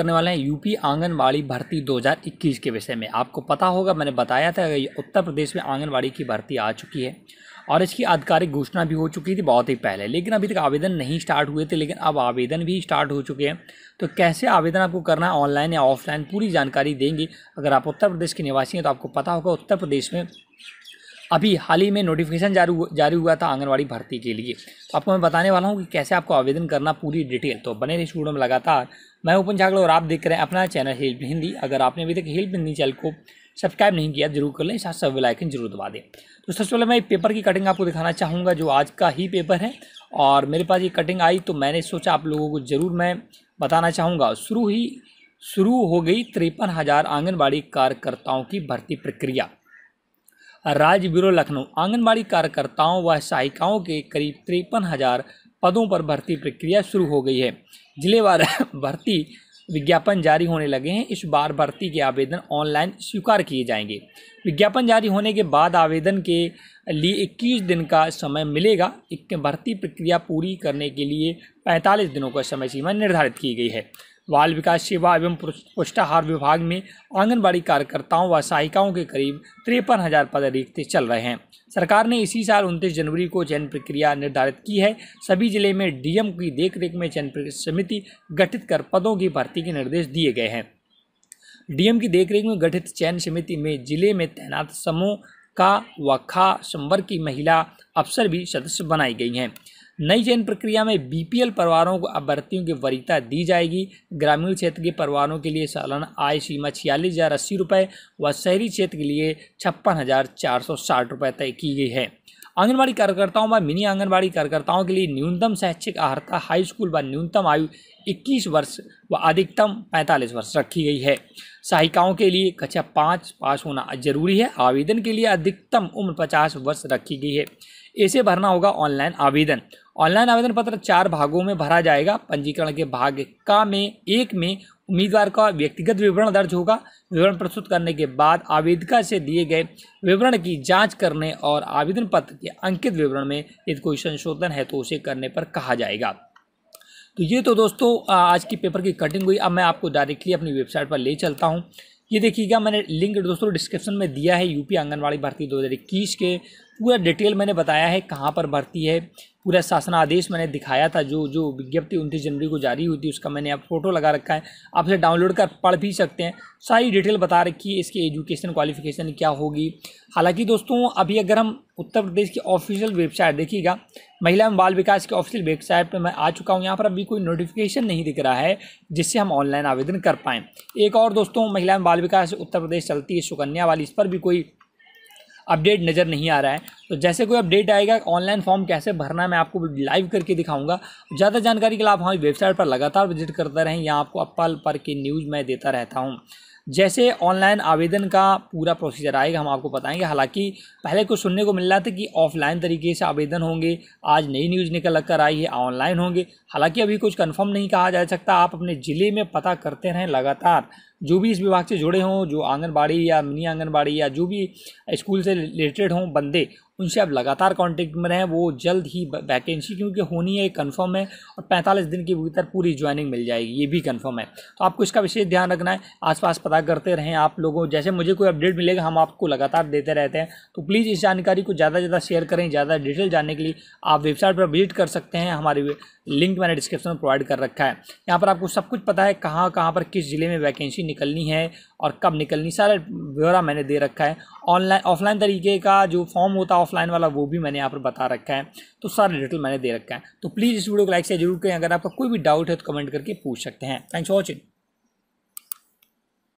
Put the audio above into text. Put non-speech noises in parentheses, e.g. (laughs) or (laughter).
करने वाले हैं यूपी आंगनबाड़ी भर्ती 2021 के विषय में आपको पता होगा मैंने बताया था कि उत्तर प्रदेश में आंगनबाड़ी की भर्ती आ चुकी है और इसकी आधिकारिक घोषणा भी हो चुकी थी बहुत ही पहले लेकिन अभी तक आवेदन नहीं स्टार्ट हुए थे लेकिन अब आवेदन भी स्टार्ट हो चुके हैं तो कैसे आवेदन आपको करना है ऑनलाइन या ऑफलाइन पूरी जानकारी देंगे अगर आप उत्तर प्रदेश के निवासी हैं तो आपको पता होगा उत्तर प्रदेश में अभी हाल ही में नोटिफिकेशन जारी जारी हुआ था आंगनवाड़ी भर्ती के लिए तो आपको मैं बताने वाला हूँ कि कैसे आपको आवेदन करना पूरी डिटेल तो बने रही स्टूडियो में लगातार मैं ओपन झागड़ और आप देख रहे हैं अपना चैनल हेल्प हिंदी अगर आपने अभी तक हेल्प हिंदी चैनल को सब्सक्राइब नहीं किया जरूर कर लें साथ सब लाइकन जरूर दबा दें तो सबसे पहले मैं पेपर की कटिंग आपको दिखाना चाहूँगा जो आज का ही पेपर है और मेरे पास ये कटिंग आई तो मैंने सोचा आप लोगों को ज़रूर मैं बताना चाहूँगा शुरू ही शुरू हो गई तिरपन हज़ार आंगनबाड़ी कार्यकर्ताओं की भर्ती प्रक्रिया राज्य ब्यूरो लखनऊ आंगनबाड़ी कार्यकर्ताओं व सहायिकाओं के करीब तिरपन हज़ार पदों पर भर्ती प्रक्रिया शुरू हो गई है जिलेवार (laughs) भर्ती विज्ञापन जारी होने लगे हैं इस बार भर्ती के आवेदन ऑनलाइन स्वीकार किए जाएंगे विज्ञापन जारी होने के बाद आवेदन के लिए 21 दिन का समय मिलेगा भर्ती प्रक्रिया पूरी करने के लिए 45 दिनों का समय सीमा निर्धारित की गई है बाल विकास सेवा एवं पुष्टाहार विभाग में आंगनबाड़ी कार्यकर्ताओं व सहायिकाओं के करीब तिरपन हजार पद रिक्त चल रहे हैं सरकार ने इसी साल उनतीस जनवरी को चयन प्रक्रिया निर्धारित की है सभी जिले में डीएम की देखरेख में चयन समिति गठित कर पदों की भर्ती के निर्देश दिए गए हैं डीएम की देखरेख में गठित चयन समिति में जिले में तैनात समूह का व खा संवर्ग की महिला अफसर भी सदस्य बनाई गई हैं नई चयन प्रक्रिया में बीपीएल परिवारों को अभ्यर्थियों की वरीयता दी जाएगी ग्रामीण क्षेत्र के परिवारों के लिए सालाना आय सीमा छियालीस हज़ार अस्सी रुपये व शहरी क्षेत्र के लिए छप्पन हज़ार चार सौ साठ रुपये तय की गई है आंगनबाड़ी कार्यकर्ताओं व मिनी आंगनबाड़ी कार्यकर्ताओं के लिए न्यूनतम शैक्षिक अर्हता हाई स्कूल व न्यूनतम आयु 21 वर्ष व अधिकतम 45 वर्ष रखी गई है सहायिकाओं के लिए कक्षा पाँच पास होना जरूरी है आवेदन के लिए अधिकतम उम्र 50 वर्ष रखी गई है इसे भरना होगा ऑनलाइन आवेदन ऑनलाइन आवेदन पत्र चार भागों में भरा जाएगा पंजीकरण के भाग का में एक में उम्मीदवार का व्यक्तिगत विवरण दर्ज होगा विवरण प्रस्तुत करने के बाद आवेदिका से दिए गए विवरण की जांच करने और आवेदन पत्र के अंकित विवरण में यदि कोई संशोधन है तो उसे करने पर कहा जाएगा तो ये तो दोस्तों आज की पेपर की कटिंग हुई अब मैं आपको डायरेक्टली अपनी वेबसाइट पर ले चलता हूँ ये देखिएगा मैंने लिंक दोस्तों डिस्क्रिप्शन में दिया है यूपी आंगनवाड़ी भर्ती 2021 के पूरा डिटेल मैंने बताया है कहाँ पर भर्ती है पूरा शासन आदेश मैंने दिखाया था जो जो विज्ञप्ति उनतीस जनवरी को जारी हुई थी उसका मैंने आप फोटो लगा रखा है आप इसे डाउनलोड कर पढ़ भी सकते हैं सारी डिटेल बता रखी है इसकी एजुकेशन क्वालिफिकेशन क्या होगी हालांकि दोस्तों अभी अगर हम उत्तर प्रदेश की ऑफिशियल वेबसाइट देखिएगा महिला एवं बाल विकास की ऑफिशियल वेबसाइट पर मैं आ चुका हूँ यहाँ पर अभी कोई नोटिफिकेशन नहीं दिख रहा है जिससे हम ऑनलाइन आवेदन कर पाएँ एक और दोस्तों महिला एवं बाल विकास उत्तर प्रदेश चलती है सुकन्या वाली इस पर भी कोई अपडेट नज़र नहीं आ रहा है तो जैसे कोई अपडेट आएगा ऑनलाइन फॉर्म कैसे भरना है मैं आपको लाइव करके दिखाऊंगा ज़्यादा जानकारी के लिए आप हमारी वेबसाइट पर लगातार विजिट करते रहें यहाँ आपको अपल पर की न्यूज़ मैं देता रहता हूँ जैसे ऑनलाइन आवेदन का पूरा प्रोसीजर आएगा हम आपको बताएंगे हालांकि पहले कुछ सुनने को मिल रहा था कि ऑफलाइन तरीके से आवेदन होंगे आज नई न्यूज़ निकल कर आई है ऑनलाइन होंगे हालांकि अभी कुछ कंफर्म नहीं कहा जा सकता आप अपने ज़िले में पता करते रहें लगातार जो भी इस विभाग से जुड़े हों जो आंगनबाड़ी या मिनी आंगनबाड़ी या जो भी स्कूल से रिलेटेड हों बंदे उनसे आप लगातार कांटेक्ट में रहें वो जल्द ही वैकेंसी क्योंकि होनी है कन्फर्म है और पैंतालीस दिन के भीतर पूरी ज्वाइनिंग मिल जाएगी ये भी कन्फर्म है तो आपको इसका विशेष ध्यान रखना है आसपास पता करते रहें आप लोगों जैसे मुझे कोई अपडेट मिलेगा हम आपको लगातार देते रहते हैं तो प्लीज़ इस जानकारी को ज़्यादा से ज़्यादा शेयर करें ज़्यादा डिटेल जानने के लिए आप वेबसाइट पर विजिट कर सकते हैं हमारी लिंक मैंने डिस्क्रिप्शन में प्रोवाइड कर रखा है यहाँ पर आपको सब कुछ पता है कहाँ कहाँ पर किस ज़िले में वैकेंसी निकलनी है और कब निकलनी सारा ब्यौरा मैंने दे रखा है ऑनलाइन ऑफलाइन तरीके का जो फॉर्म होता है ऑफलाइन वाला वो भी मैंने यहाँ पर बता रखा है तो सारा डिटेल मैंने दे रखा है तो प्लीज़ इस वीडियो को लाइक से जरूर करें अगर आपका कोई भी डाउट है तो कमेंट करके पूछ सकते हैं थैंक्स फॉर वॉचिंग